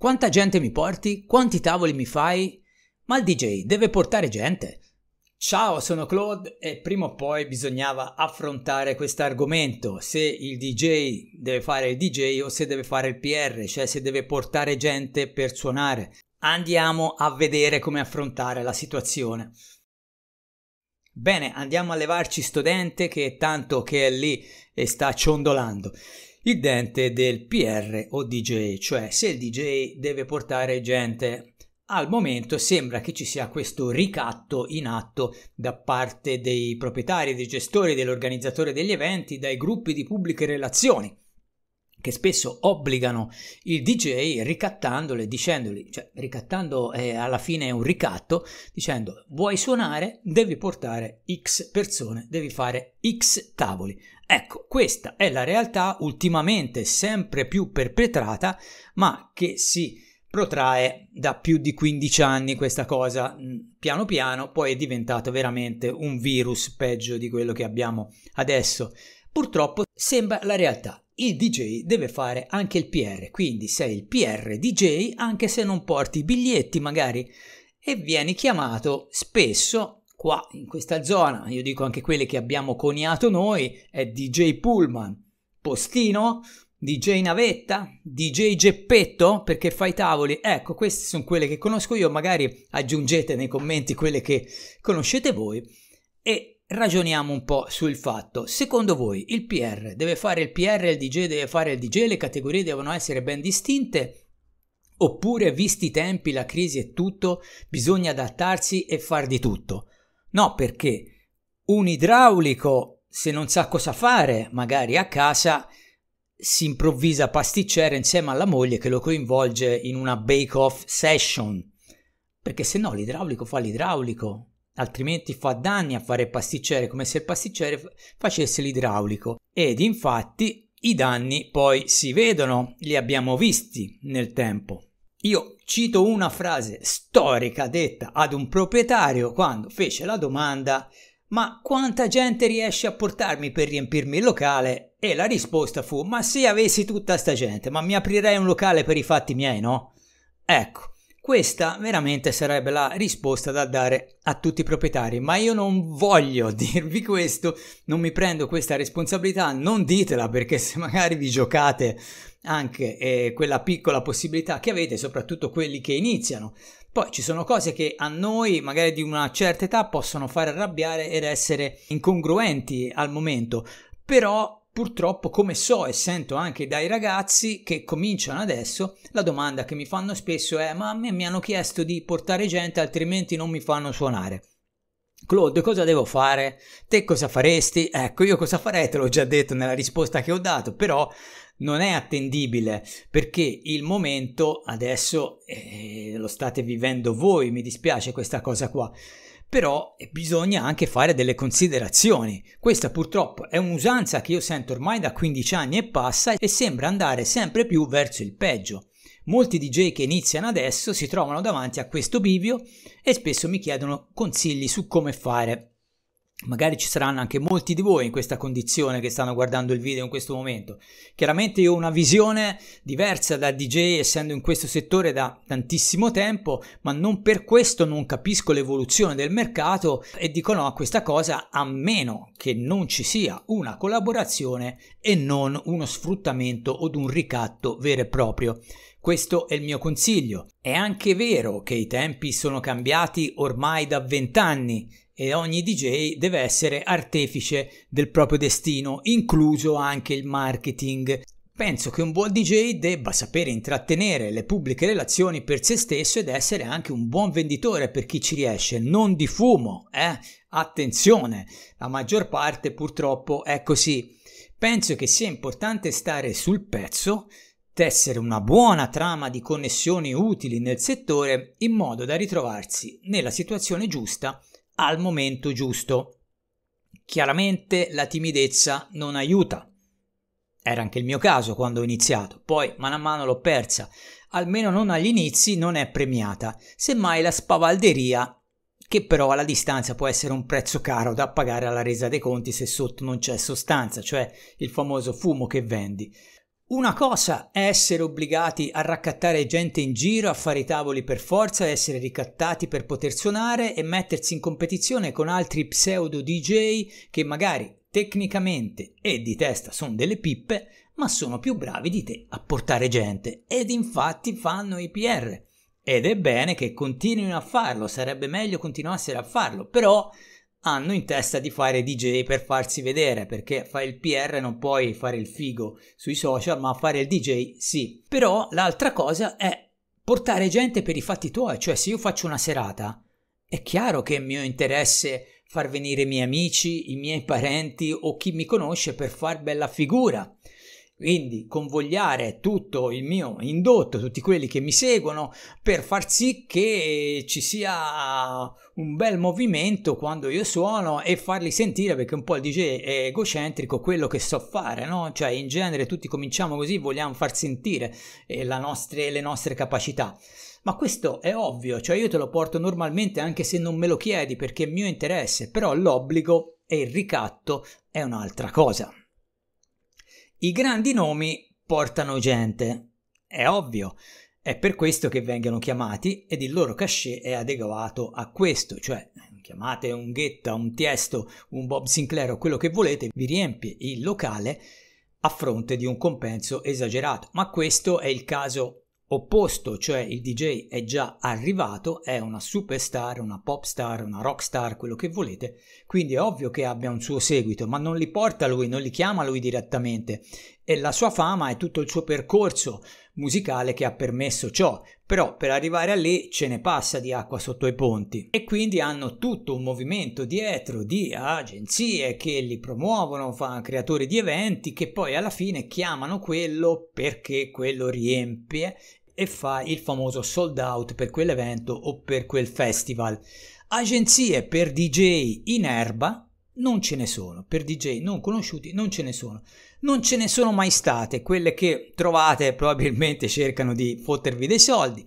Quanta gente mi porti? Quanti tavoli mi fai? Ma il DJ deve portare gente. Ciao, sono Claude e prima o poi bisognava affrontare questo argomento, se il DJ deve fare il DJ o se deve fare il PR, cioè se deve portare gente per suonare. Andiamo a vedere come affrontare la situazione. Bene, andiamo a levarci sto dente che tanto che è lì e sta ciondolando il dente del PR o DJ, cioè se il DJ deve portare gente al momento sembra che ci sia questo ricatto in atto da parte dei proprietari, dei gestori, dell'organizzatore degli eventi, dai gruppi di pubbliche relazioni che spesso obbligano il DJ ricattandole, dicendogli, cioè ricattando eh, alla fine è un ricatto, dicendo vuoi suonare, devi portare X persone, devi fare X tavoli. Ecco, questa è la realtà ultimamente sempre più perpetrata, ma che si protrae da più di 15 anni questa cosa, mm, piano piano poi è diventato veramente un virus peggio di quello che abbiamo adesso. Purtroppo sembra la realtà il DJ deve fare anche il PR, quindi sei il PR DJ anche se non porti i biglietti magari e vieni chiamato spesso qua in questa zona, io dico anche quelle che abbiamo coniato noi, è DJ Pullman, Postino, DJ Navetta, DJ Geppetto perché fai tavoli. Ecco, queste sono quelle che conosco io, magari aggiungete nei commenti quelle che conoscete voi e ragioniamo un po' sul fatto. Secondo voi il PR deve fare il PR, il DJ deve fare il DJ, le categorie devono essere ben distinte? Oppure, visti i tempi, la crisi e tutto, bisogna adattarsi e far di tutto? No, perché un idraulico, se non sa cosa fare, magari a casa, si improvvisa pasticcere insieme alla moglie che lo coinvolge in una bake-off session. Perché se no l'idraulico fa l'idraulico, altrimenti fa danni a fare il pasticcere come se il pasticcere facesse l'idraulico. Ed infatti i danni poi si vedono, li abbiamo visti nel tempo. Io cito una frase storica detta ad un proprietario quando fece la domanda ma quanta gente riesce a portarmi per riempirmi il locale? E la risposta fu ma se avessi tutta sta gente, ma mi aprirei un locale per i fatti miei, no? Ecco, questa veramente sarebbe la risposta da dare a tutti i proprietari, ma io non voglio dirvi questo, non mi prendo questa responsabilità, non ditela perché se magari vi giocate anche eh, quella piccola possibilità che avete, soprattutto quelli che iniziano. Poi ci sono cose che a noi, magari di una certa età, possono far arrabbiare ed essere incongruenti al momento, però purtroppo, come so e sento anche dai ragazzi che cominciano adesso, la domanda che mi fanno spesso è: Ma a me mi hanno chiesto di portare gente, altrimenti non mi fanno suonare. Claude, cosa devo fare? Te cosa faresti? Ecco, io cosa farei? Te l'ho già detto nella risposta che ho dato, però non è attendibile perché il momento adesso eh, lo state vivendo voi, mi dispiace questa cosa qua però eh, bisogna anche fare delle considerazioni. Questa purtroppo è un'usanza che io sento ormai da 15 anni e passa e sembra andare sempre più verso il peggio. Molti DJ che iniziano adesso si trovano davanti a questo bivio e spesso mi chiedono consigli su come fare Magari ci saranno anche molti di voi in questa condizione che stanno guardando il video in questo momento. Chiaramente io ho una visione diversa da DJ essendo in questo settore da tantissimo tempo, ma non per questo non capisco l'evoluzione del mercato e dico no a questa cosa a meno che non ci sia una collaborazione e non uno sfruttamento o un ricatto vero e proprio. Questo è il mio consiglio. È anche vero che i tempi sono cambiati ormai da vent'anni e ogni DJ deve essere artefice del proprio destino, incluso anche il marketing. Penso che un buon DJ debba sapere intrattenere le pubbliche relazioni per se stesso ed essere anche un buon venditore per chi ci riesce, non di fumo, eh? Attenzione, la maggior parte purtroppo è così. Penso che sia importante stare sul pezzo, tessere una buona trama di connessioni utili nel settore in modo da ritrovarsi nella situazione giusta al momento giusto. Chiaramente la timidezza non aiuta. Era anche il mio caso quando ho iniziato, poi mano a mano l'ho persa. Almeno non agli inizi non è premiata, semmai la spavalderia, che però alla distanza può essere un prezzo caro da pagare alla resa dei conti se sotto non c'è sostanza, cioè il famoso fumo che vendi. Una cosa è essere obbligati a raccattare gente in giro, a fare i tavoli per forza, essere ricattati per poter suonare e mettersi in competizione con altri pseudo DJ che magari tecnicamente e di testa sono delle pippe, ma sono più bravi di te a portare gente ed infatti fanno i PR. Ed è bene che continuino a farlo, sarebbe meglio continuassero a farlo, però hanno in testa di fare DJ per farsi vedere, perché fai il PR non puoi fare il figo sui social, ma fare il DJ sì. Però l'altra cosa è portare gente per i fatti tuoi, cioè se io faccio una serata, è chiaro che è mio interesse far venire i miei amici, i miei parenti o chi mi conosce per far bella figura quindi convogliare tutto il mio indotto, tutti quelli che mi seguono, per far sì che ci sia un bel movimento quando io suono e farli sentire perché un po' il DJ è egocentrico quello che so fare, no? Cioè in genere tutti cominciamo così, vogliamo far sentire eh, nostre, le nostre capacità. Ma questo è ovvio, cioè io te lo porto normalmente anche se non me lo chiedi perché è mio interesse, però l'obbligo e il ricatto è un'altra cosa. I grandi nomi portano gente, è ovvio, è per questo che vengono chiamati ed il loro cachet è adeguato a questo, cioè chiamate un Ghetta, un Tiesto, un Bob Sinclair o quello che volete, vi riempie il locale a fronte di un compenso esagerato, ma questo è il caso opposto, cioè il DJ è già arrivato, è una superstar, una pop star, una rock star, quello che volete, quindi è ovvio che abbia un suo seguito, ma non li porta lui, non li chiama lui direttamente e la sua fama è tutto il suo percorso musicale che ha permesso ciò, però per arrivare a lì ce ne passa di acqua sotto i ponti e quindi hanno tutto un movimento dietro di agenzie che li promuovono, fan, creatori di eventi che poi alla fine chiamano quello perché quello riempie e fai il famoso sold out per quell'evento o per quel festival. Agenzie per DJ in erba non ce ne sono, per DJ non conosciuti non ce ne sono. Non ce ne sono mai state, quelle che trovate probabilmente cercano di fottervi dei soldi.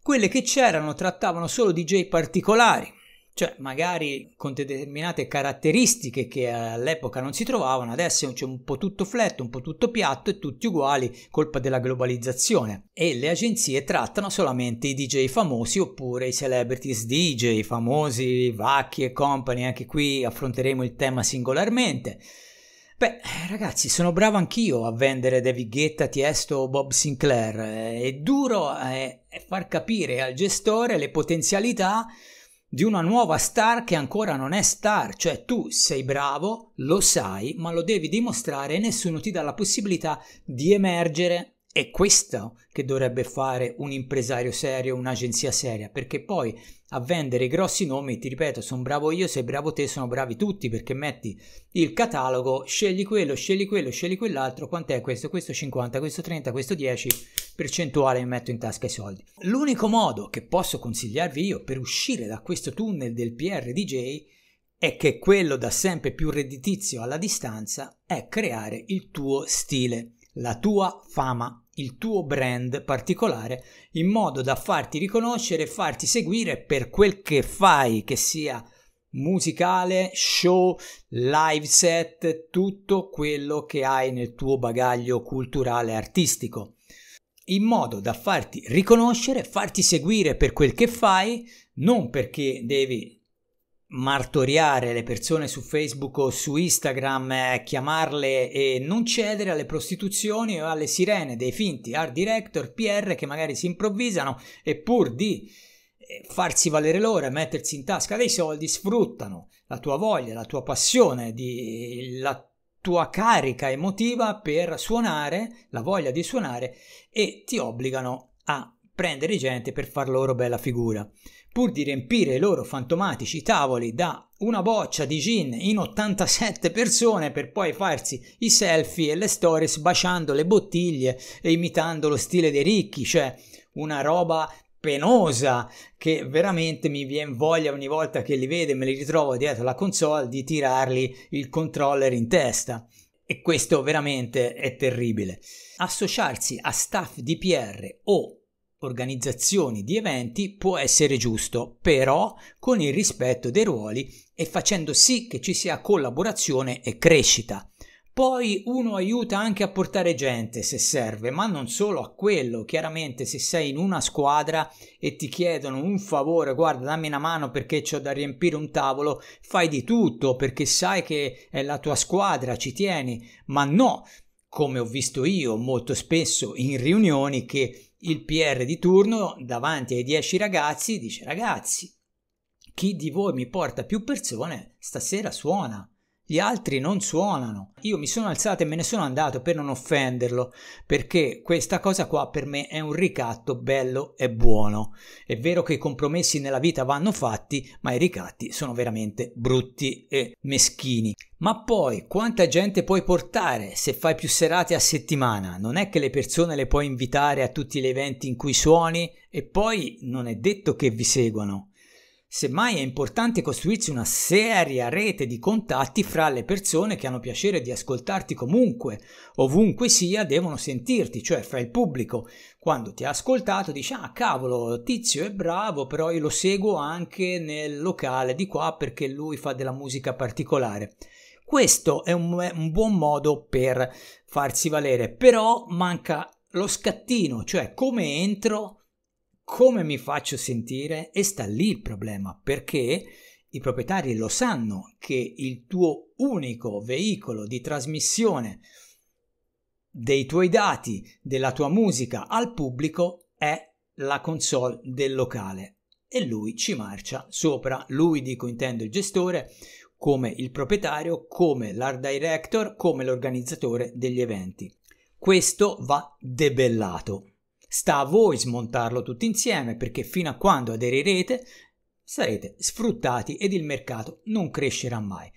Quelle che c'erano trattavano solo DJ particolari, cioè magari con determinate caratteristiche che all'epoca non si trovavano, adesso c'è un po' tutto fletto, un po' tutto piatto e tutti uguali, colpa della globalizzazione. E le agenzie trattano solamente i DJ famosi oppure i celebrities DJ, famosi, vacchi e company, anche qui affronteremo il tema singolarmente. Beh, ragazzi, sono bravo anch'io a vendere David Guetta, Tiesto o Bob Sinclair. È duro eh, far capire al gestore le potenzialità di una nuova star che ancora non è star, cioè tu sei bravo, lo sai, ma lo devi dimostrare e nessuno ti dà la possibilità di emergere. È questo che dovrebbe fare un impresario serio, un'agenzia seria, perché poi a vendere i grossi nomi, ti ripeto, sono bravo io, sei bravo te, sono bravi tutti perché metti il catalogo, scegli quello, scegli quello, scegli quell'altro, quant'è questo, questo 50, questo 30, questo 10, percentuale mi metto in tasca i soldi. L'unico modo che posso consigliarvi io per uscire da questo tunnel del PR DJ è che quello da sempre più redditizio alla distanza è creare il tuo stile, la tua fama il tuo brand particolare in modo da farti riconoscere e farti seguire per quel che fai, che sia musicale, show, live set, tutto quello che hai nel tuo bagaglio culturale artistico. In modo da farti riconoscere, farti seguire per quel che fai, non perché devi martoriare le persone su Facebook o su Instagram, eh, chiamarle e non cedere alle prostituzioni o alle sirene dei finti art director, PR che magari si improvvisano e pur di eh, farsi valere loro e mettersi in tasca dei soldi sfruttano la tua voglia, la tua passione, di, la tua carica emotiva per suonare, la voglia di suonare e ti obbligano a prendere gente per far loro bella figura pur di riempire i loro fantomatici tavoli da una boccia di gin in 87 persone per poi farsi i selfie e le stories baciando le bottiglie e imitando lo stile dei ricchi, cioè una roba penosa che veramente mi viene voglia ogni volta che li vedo e me li ritrovo dietro la console di tirarli il controller in testa. E questo veramente è terribile. Associarsi a staff di PR o organizzazioni di eventi può essere giusto, però con il rispetto dei ruoli e facendo sì che ci sia collaborazione e crescita. Poi uno aiuta anche a portare gente se serve, ma non solo a quello. Chiaramente se sei in una squadra e ti chiedono un favore, guarda dammi una mano perché ho da riempire un tavolo, fai di tutto perché sai che è la tua squadra, ci tieni, ma no, come ho visto io molto spesso in riunioni che il PR di turno davanti ai 10 ragazzi dice ragazzi, chi di voi mi porta più persone stasera suona gli altri non suonano. Io mi sono alzato e me ne sono andato per non offenderlo, perché questa cosa qua per me è un ricatto bello e buono. È vero che i compromessi nella vita vanno fatti, ma i ricatti sono veramente brutti e meschini. Ma poi quanta gente puoi portare se fai più serate a settimana? Non è che le persone le puoi invitare a tutti gli eventi in cui suoni e poi non è detto che vi seguano. Semmai è importante costruirsi una seria rete di contatti fra le persone che hanno piacere di ascoltarti comunque, ovunque sia, devono sentirti, cioè fra il pubblico. Quando ti ha ascoltato dici ah cavolo, tizio è bravo, però io lo seguo anche nel locale di qua perché lui fa della musica particolare. Questo è un, un buon modo per farsi valere, però manca lo scattino, cioè come entro come mi faccio sentire e sta lì il problema perché i proprietari lo sanno che il tuo unico veicolo di trasmissione dei tuoi dati, della tua musica al pubblico è la console del locale e lui ci marcia sopra. Lui, dico, intendo il gestore, come il proprietario, come l'art director, come l'organizzatore degli eventi. Questo va debellato. Sta a voi smontarlo tutti insieme perché fino a quando aderirete sarete sfruttati ed il mercato non crescerà mai.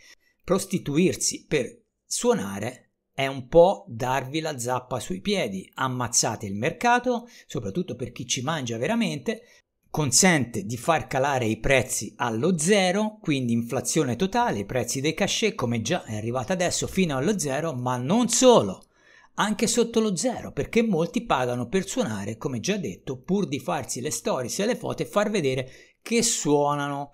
Prostituirsi per suonare è un po' darvi la zappa sui piedi, ammazzate il mercato, soprattutto per chi ci mangia veramente, consente di far calare i prezzi allo zero, quindi inflazione totale, i prezzi dei cachet come già è arrivata adesso fino allo zero, ma non solo anche sotto lo zero, perché molti pagano per suonare, come già detto, pur di farsi le stories e le foto e far vedere che suonano.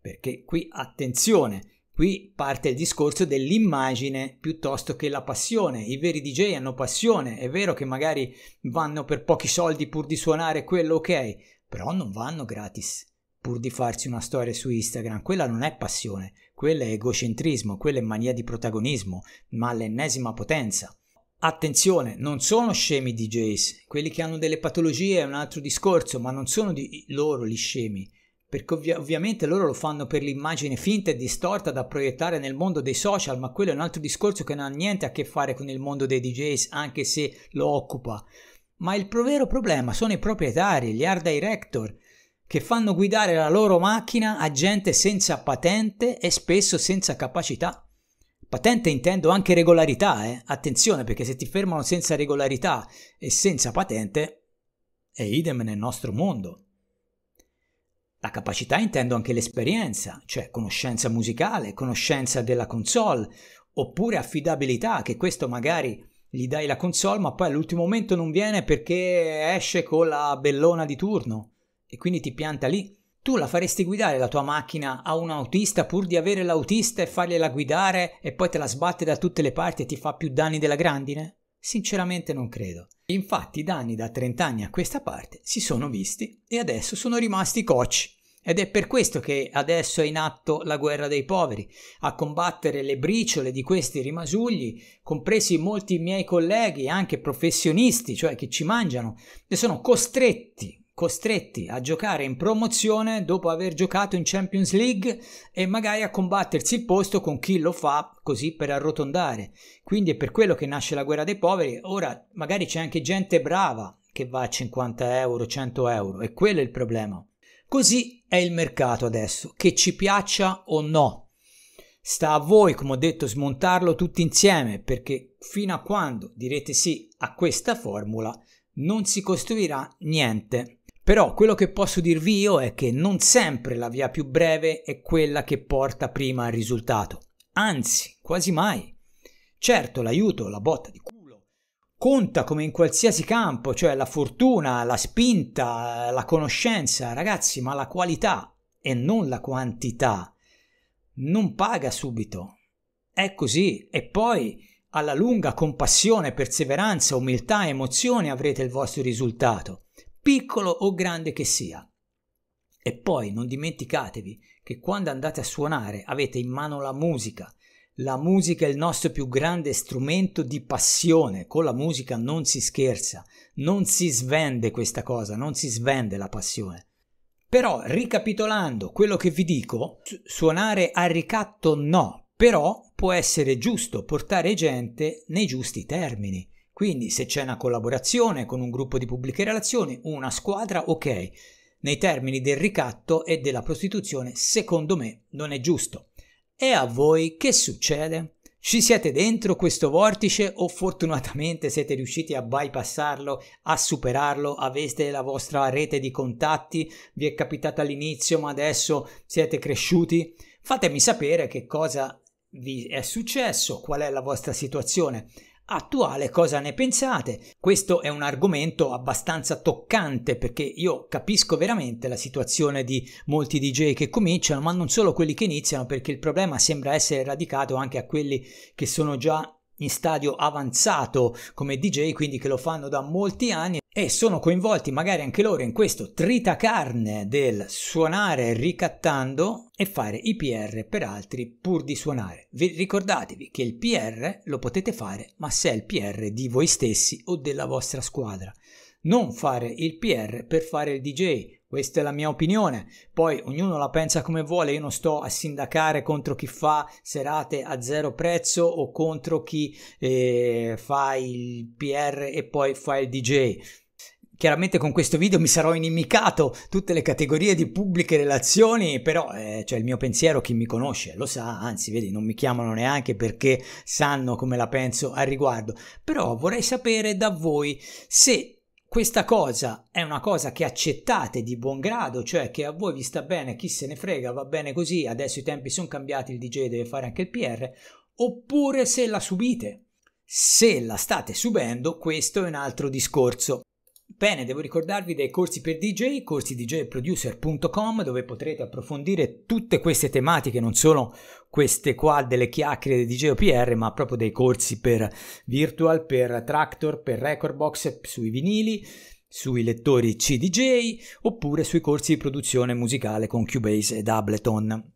Perché qui attenzione, qui parte il discorso dell'immagine piuttosto che la passione. I veri DJ hanno passione, è vero che magari vanno per pochi soldi pur di suonare quello ok, però non vanno gratis pur di farsi una storia su Instagram. Quella non è passione, quella è egocentrismo, quella è mania di protagonismo, ma all'ennesima potenza. Attenzione, non sono scemi DJs, quelli che hanno delle patologie è un altro discorso, ma non sono di loro gli scemi, perché ovvia- ovviamente loro lo fanno per l'immagine finta e distorta da proiettare nel mondo dei social, ma quello è un altro discorso che non ha niente a che fare con il mondo dei DJs, anche se lo occupa. Ma il vero problema sono i proprietari, gli art director, che fanno guidare la loro macchina a gente senza patente e spesso senza capacità Patente intendo anche regolarità, eh? attenzione perché se ti fermano senza regolarità e senza patente è idem nel nostro mondo. La capacità intendo anche l'esperienza, cioè conoscenza musicale, conoscenza della console, oppure affidabilità, che questo magari gli dai la console ma poi all'ultimo momento non viene perché esce con la bellona di turno e quindi ti pianta lì tu la faresti guidare la tua macchina a un autista pur di avere l'autista e fargliela guidare e poi te la sbatte da tutte le parti e ti fa più danni della grandine? Sinceramente non credo. Infatti i danni da 30 anni a questa parte si sono visti e adesso sono rimasti cocci. Ed è per questo che adesso è in atto la guerra dei poveri, a combattere le briciole di questi rimasugli, compresi molti miei colleghi, anche professionisti, cioè che ci mangiano, e sono costretti costretti a giocare in promozione dopo aver giocato in Champions League e magari a combattersi il posto con chi lo fa così per arrotondare. Quindi è per quello che nasce la guerra dei poveri. Ora magari c'è anche gente brava che va a 50 euro, 100 euro e quello è il problema. Così è il mercato adesso, che ci piaccia o no. Sta a voi, come ho detto, smontarlo tutti insieme perché fino a quando direte sì a questa formula non si costruirà niente. Però quello che posso dirvi io è che non sempre la via più breve è quella che porta prima al risultato, anzi, quasi mai. Certo, l'aiuto, la botta di culo, conta come in qualsiasi campo, cioè la fortuna, la spinta, la conoscenza, ragazzi, ma la qualità e non la quantità non paga subito. È così e poi alla lunga con passione, perseveranza, umiltà e emozione avrete il vostro risultato piccolo o grande che sia. E poi non dimenticatevi che quando andate a suonare avete in mano la musica. La musica è il nostro più grande strumento di passione. Con la musica non si scherza, non si svende questa cosa, non si svende la passione. Però, ricapitolando quello che vi dico, suonare a ricatto no, però può essere giusto portare gente nei giusti termini. Quindi se c'è una collaborazione con un gruppo di pubbliche relazioni, una squadra, ok. Nei termini del ricatto e della prostituzione, secondo me non è giusto. E a voi che succede? Ci siete dentro questo vortice o fortunatamente siete riusciti a bypassarlo, a superarlo, avete la vostra rete di contatti, vi è capitata all'inizio ma adesso siete cresciuti? Fatemi sapere che cosa vi è successo, qual è la vostra situazione attuale cosa ne pensate. Questo è un argomento abbastanza toccante perché io capisco veramente la situazione di molti DJ che cominciano, ma non solo quelli che iniziano, perché il problema sembra essere radicato anche a quelli che sono già in stadio avanzato come DJ, quindi che lo fanno da molti anni e sono coinvolti magari anche loro in questo tritacarne del suonare ricattando e fare i PR per altri pur di suonare. Vi ricordatevi che il PR lo potete fare, ma se è il PR di voi stessi o della vostra squadra. Non fare il PR per fare il DJ, questa è la mia opinione, poi ognuno la pensa come vuole, io non sto a sindacare contro chi fa serate a zero prezzo o contro chi eh, fa il PR e poi fa il DJ. Chiaramente con questo video mi sarò inimicato tutte le categorie di pubbliche relazioni, però eh, cioè il mio pensiero chi mi conosce lo sa, anzi vedi non mi chiamano neanche perché sanno come la penso al riguardo, però vorrei sapere da voi se questa cosa è una cosa che accettate di buon grado, cioè che a voi vi sta bene, chi se ne frega, va bene così, adesso i tempi sono cambiati, il DJ deve fare anche il PR, oppure se la subite. Se la state subendo, questo è un altro discorso. Bene, devo ricordarvi dei corsi per DJ, corsidjproducer.com, dove potrete approfondire tutte queste tematiche, non solo queste qua delle chiacchiere di DJ OPR, ma proprio dei corsi per virtual, per tractor, per record box, sui vinili, sui lettori CDJ, oppure sui corsi di produzione musicale con Cubase ed Ableton.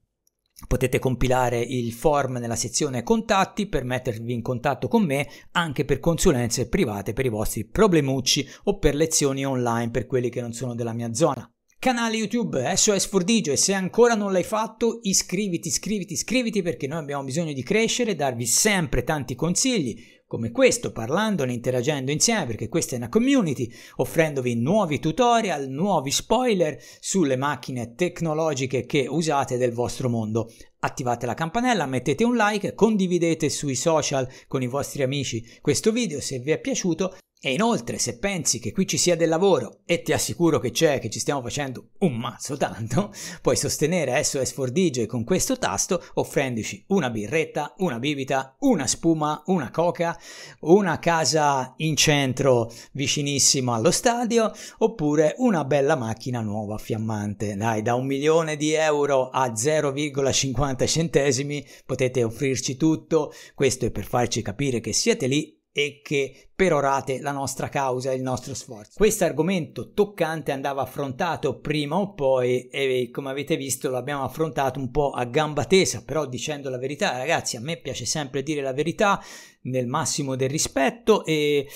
Potete compilare il form nella sezione contatti per mettervi in contatto con me anche per consulenze private per i vostri problemucci o per lezioni online per quelli che non sono della mia zona. Canale YouTube SOS Fordigio e se ancora non l'hai fatto iscriviti, iscriviti, iscriviti perché noi abbiamo bisogno di crescere e darvi sempre tanti consigli come questo, parlandone, interagendo insieme, perché questa è una community, offrendovi nuovi tutorial, nuovi spoiler sulle macchine tecnologiche che usate del vostro mondo. Attivate la campanella, mettete un like, condividete sui social con i vostri amici questo video se vi è piaciuto e inoltre, se pensi che qui ci sia del lavoro, e ti assicuro che c'è, che ci stiamo facendo un mazzo tanto, puoi sostenere SOS 4 DJ con questo tasto offrendoci una birretta, una bibita, una spuma, una coca, una casa in centro vicinissimo allo stadio, oppure una bella macchina nuova fiammante. Dai, da un milione di euro a 0,50 centesimi potete offrirci tutto. Questo è per farci capire che siete lì e che perorate la nostra causa e il nostro sforzo. Questo argomento toccante andava affrontato prima o poi e come avete visto l'abbiamo affrontato un po' a gamba tesa, però dicendo la verità, ragazzi, a me piace sempre dire la verità nel massimo del rispetto e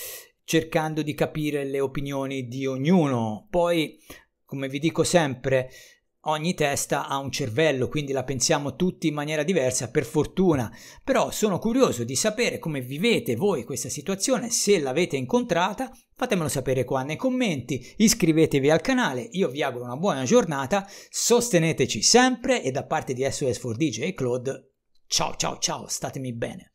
cercando di capire le opinioni di ognuno. Poi, come vi dico sempre, ogni testa ha un cervello, quindi la pensiamo tutti in maniera diversa, per fortuna. Però sono curioso di sapere come vivete voi questa situazione, se l'avete incontrata, fatemelo sapere qua nei commenti, iscrivetevi al canale, io vi auguro una buona giornata, sosteneteci sempre e da parte di SOS4DJ e Claude, ciao ciao ciao, statemi bene.